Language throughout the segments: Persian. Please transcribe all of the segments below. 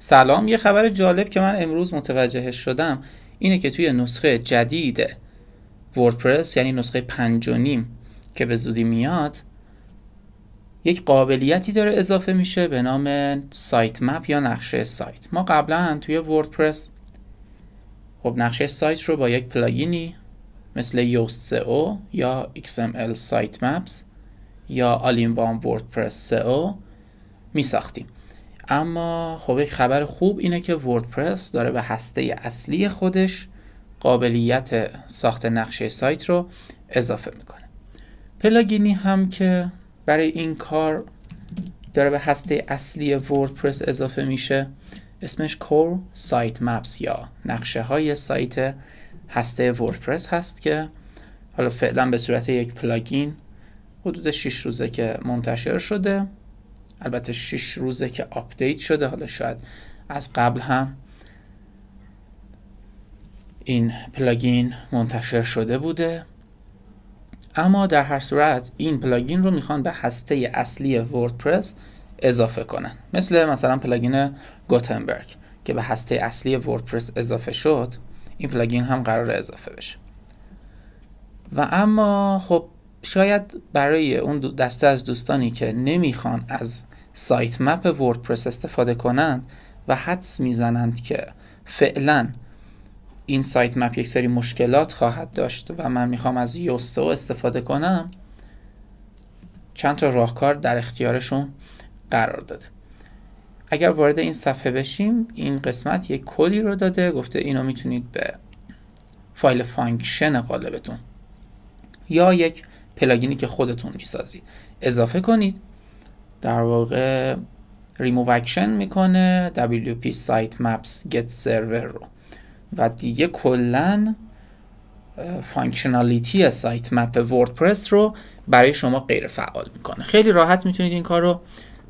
سلام یه خبر جالب که من امروز متوجهش شدم اینه که توی نسخه جدید وردپرس یعنی نسخه پنج و نیم که به زودی میاد یک قابلیتی داره اضافه میشه به نام سایت مپ یا نقشه سایت ما قبلا توی وردپرس خب نقشه سایت رو با یک پلاگینی مثل یوست او یا XML سایت مپس یا آلینوان وردپرس او می ساختیم اما خب یک خبر خوب اینه که وردپرس داره به هسته اصلی خودش قابلیت ساخت نقشه سایت رو اضافه میکنه پلاگینی هم که برای این کار داره به هسته اصلی وردپرس اضافه میشه اسمش کور سایت مپس یا نقشه های سایت هسته وردپرس هست که حالا فعلا به صورت یک پلاگین حدود 6 روزه که منتشر شده البته 6 روزه که آپدیت شده حالا شاید از قبل هم این پلاگین منتشر شده بوده اما در هر صورت این پلاگین رو میخوان به هسته اصلی وردپرس اضافه کنن مثل مثلا پلاگین گوتنبرگ که به هسته اصلی وردپرس اضافه شد این پلاگین هم قرار اضافه بشه و اما خب شاید برای اون دسته از دوستانی که نمیخوان از سایت مپ وردپرس استفاده کنند و حدس میزنند که فعلا این سایت مپ یک سری مشکلات خواهد داشت و من میخوام از یوستو استفاده کنم چند تا راهکار در اختیارشون قرار داده اگر وارد این صفحه بشیم این قسمت یک کلی رو داده گفته اینو میتونید به فایل فانکشن قالبتون یا یک پلاگینی که خودتون میسازید اضافه کنید در واقع ریموو میکنه WP سایت مپس گت سرور رو و دیگه کلا فانکشنالیتی سایت مپ وردپرس رو برای شما غیر فعال میکنه خیلی راحت میتونید این کار رو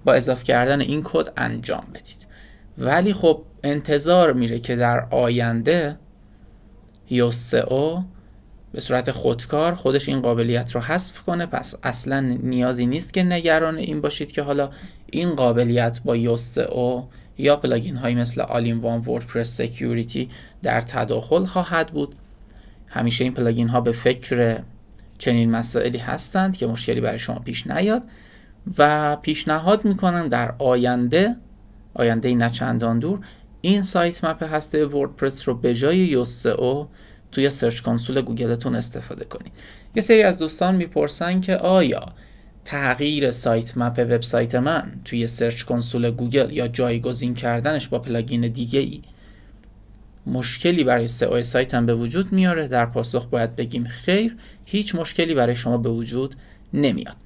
با اضافه کردن این کد انجام بدید ولی خب انتظار میره که در آینده او به صورت خودکار خودش این قابلیت رو حذف کنه پس اصلا نیازی نیست که نگران این باشید که حالا این قابلیت با یوست او یا پلاگین های مثل آلین وان وردپرس سکیوریتی در تداخل خواهد بود همیشه این پلاگین ها به فکر چنین مسائلی هستند که مشکلی برای شما پیش نیاد و پیشنهاد میکنم در آینده آینده نه چندان دور این سایت مپ هسته وردپرس رو به جای او، توی سرچ کنسول گوگلتون استفاده کنید یه سری از دوستان میپرسن که آیا تغییر سایت مپ وبسایت من توی سرچ کنسول گوگل یا جایگزین کردنش با پلاگین دیگه ای مشکلی برای سئو هم به وجود میاره در پاسخ باید بگیم خیر هیچ مشکلی برای شما به وجود نمیاد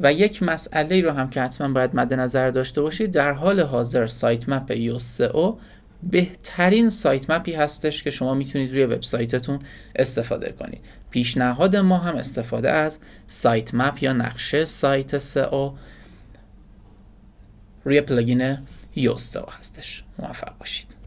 و یک مسئله رو هم که حتما باید مد نظر داشته باشید در حال حاضر سایت مپ یو سئو بهترین سایت مپی هستش که شما میتونید روی وبسایتتون استفاده کنید پیشنهاد ما هم استفاده از سایت مپ یا نقشه سایت سئو روی پلاگین یوستو هستش موفق باشید